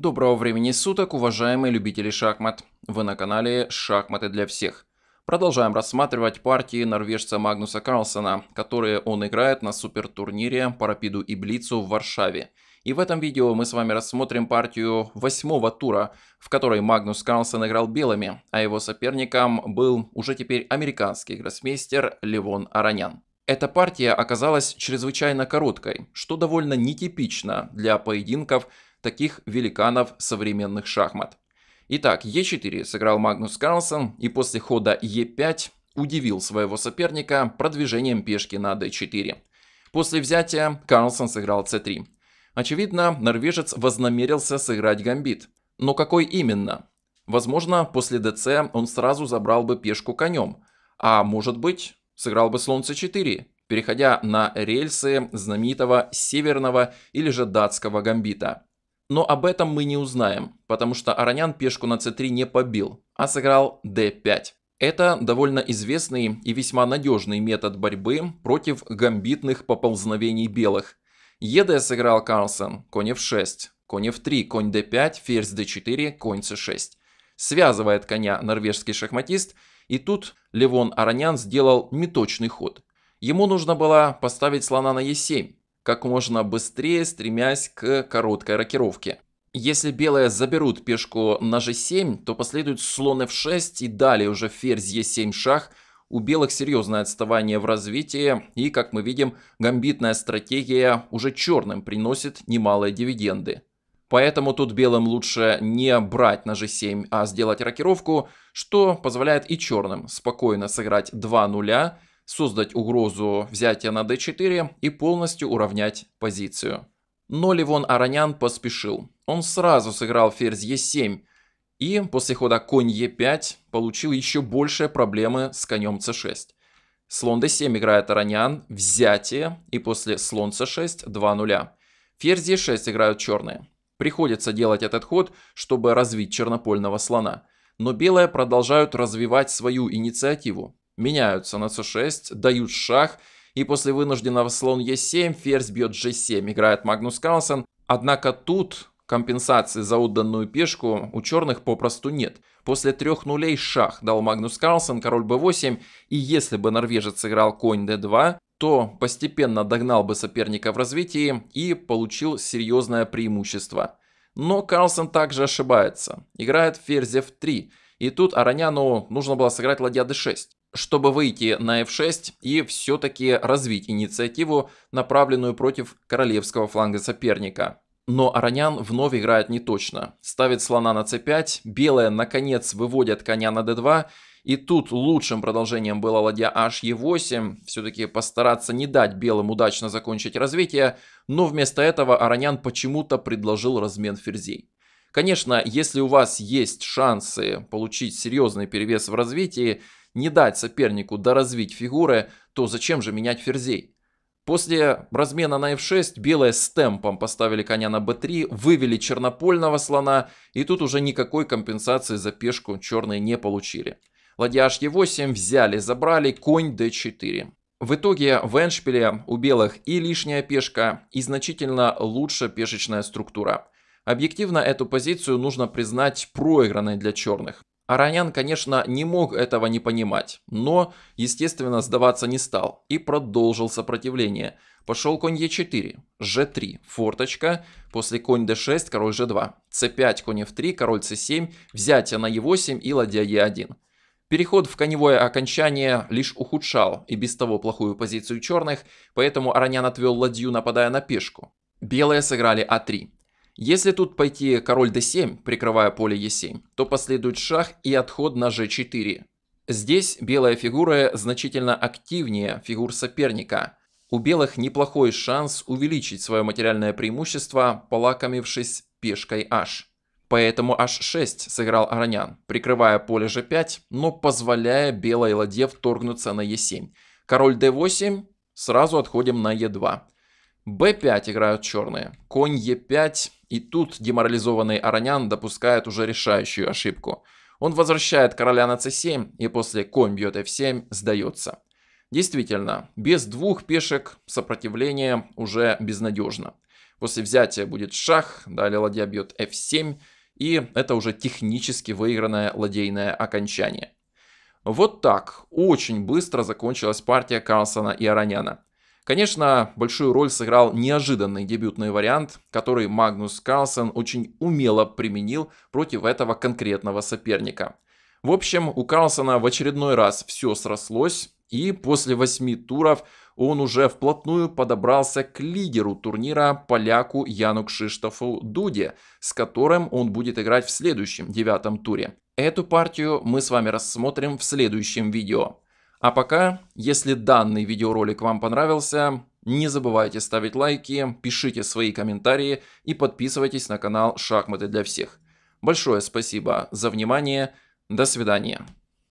Доброго времени суток, уважаемые любители шахмат. Вы на канале «Шахматы для всех». Продолжаем рассматривать партии норвежца Магнуса Карлсона, которые он играет на супертурнире по рапиду и блицу в Варшаве. И в этом видео мы с вами рассмотрим партию восьмого тура, в которой Магнус Карлсон играл белыми, а его соперником был уже теперь американский гроссмейстер Левон Аронян. Эта партия оказалась чрезвычайно короткой, что довольно нетипично для поединков, таких великанов современных шахмат. Итак, Е4 сыграл Магнус Карлсон и после хода Е5 удивил своего соперника продвижением пешки на d4. После взятия Карлсон сыграл c3. Очевидно, норвежец вознамерился сыграть гамбит. Но какой именно? Возможно, после dc он сразу забрал бы пешку конем, а может быть, сыграл бы слон c4, переходя на рельсы знаменитого северного или же датского гамбита. Но об этом мы не узнаем, потому что Аронян пешку на c3 не побил, а сыграл d5. Это довольно известный и весьма надежный метод борьбы против гамбитных поползновений белых. ЕД сыграл Карлсон, конь f6, конь f3, конь d5, ферзь d4, конь c6. Связывает коня норвежский шахматист, и тут Левон Аронян сделал неточный ход. Ему нужно было поставить слона на e7, как можно быстрее, стремясь к короткой рокировке. Если белые заберут пешку на g7, то последует слон f6 и далее уже ферзь e7 шах. У белых серьезное отставание в развитии и, как мы видим, гамбитная стратегия уже черным приносит немалые дивиденды. Поэтому тут белым лучше не брать на g7, а сделать рокировку, что позволяет и черным спокойно сыграть 2 нуля создать угрозу взятия на d4 и полностью уравнять позицию. Но Ливон Аронян поспешил. Он сразу сыграл ферзь e7 и после хода конь e5 получил еще больше проблемы с конем c6. Слон d7 играет Аронян взятие и после слон c6 2-0. Ферзь e6 играют черные. Приходится делать этот ход, чтобы развить чернопольного слона. Но белые продолжают развивать свою инициативу меняются на c6, дают шах, и после вынужденного слон e7 ферзь бьет g7, играет Магнус Карлсон. Однако тут компенсации за отданную пешку у черных попросту нет. После трех нулей шах дал Магнус Карлсон, король b8, и если бы норвежец играл конь d2, то постепенно догнал бы соперника в развитии и получил серьезное преимущество. Но Карлсон также ошибается. Играет ферзь f3, и тут Ароняну нужно было сыграть ладья d6 чтобы выйти на f6 и все-таки развить инициативу, направленную против королевского фланга соперника. Но Аронян вновь играет не точно, Ставит слона на c5, белые наконец выводят коня на d2, и тут лучшим продолжением была ладья h 8 e все-таки постараться не дать белым удачно закончить развитие, но вместо этого Аронян почему-то предложил размен ферзей. Конечно, если у вас есть шансы получить серьезный перевес в развитии, не дать сопернику доразвить фигуры, то зачем же менять ферзей? После размена на f6 белые с темпом поставили коня на b3, вывели чернопольного слона, и тут уже никакой компенсации за пешку черные не получили. Ладья h8 взяли, забрали, конь d4. В итоге в эндшпиле у белых и лишняя пешка, и значительно лучше пешечная структура. Объективно эту позицию нужно признать проигранной для черных. Аронян, конечно, не мог этого не понимать, но, естественно, сдаваться не стал и продолжил сопротивление. Пошел конь Е4, g 3 форточка, после конь d 6 король g 2 c 5 конь F3, король c 7 взятие на e 8 и ладья e 1 Переход в коневое окончание лишь ухудшал и без того плохую позицию черных, поэтому Аронян отвел ладью, нападая на пешку. Белые сыграли А3. Если тут пойти король d7, прикрывая поле e7, то последует шах и отход на g4. Здесь белая фигура значительно активнее фигур соперника. У белых неплохой шанс увеличить свое материальное преимущество, полакомившись пешкой h. Поэтому h6 сыграл Аронян, прикрывая поле g5, но позволяя белой ладье вторгнуться на e7. Король d8, сразу отходим на e2 b 5 играют черные. Конь e 5 И тут деморализованный Аронян допускает уже решающую ошибку. Он возвращает короля на c7 и после конь бьет f7 сдается. Действительно, без двух пешек сопротивление уже безнадежно. После взятия будет шах, далее ладья бьет f7, и это уже технически выигранное ладейное окончание. Вот так очень быстро закончилась партия Карлсона и Ароняна. Конечно, большую роль сыграл неожиданный дебютный вариант, который Магнус Карлсон очень умело применил против этого конкретного соперника. В общем, у Карлсона в очередной раз все срослось, и после восьми туров он уже вплотную подобрался к лидеру турнира поляку Яну Кшиштофу Дуде, с которым он будет играть в следующем девятом туре. Эту партию мы с вами рассмотрим в следующем видео. А пока, если данный видеоролик вам понравился, не забывайте ставить лайки, пишите свои комментарии и подписывайтесь на канал «Шахматы для всех». Большое спасибо за внимание, до свидания.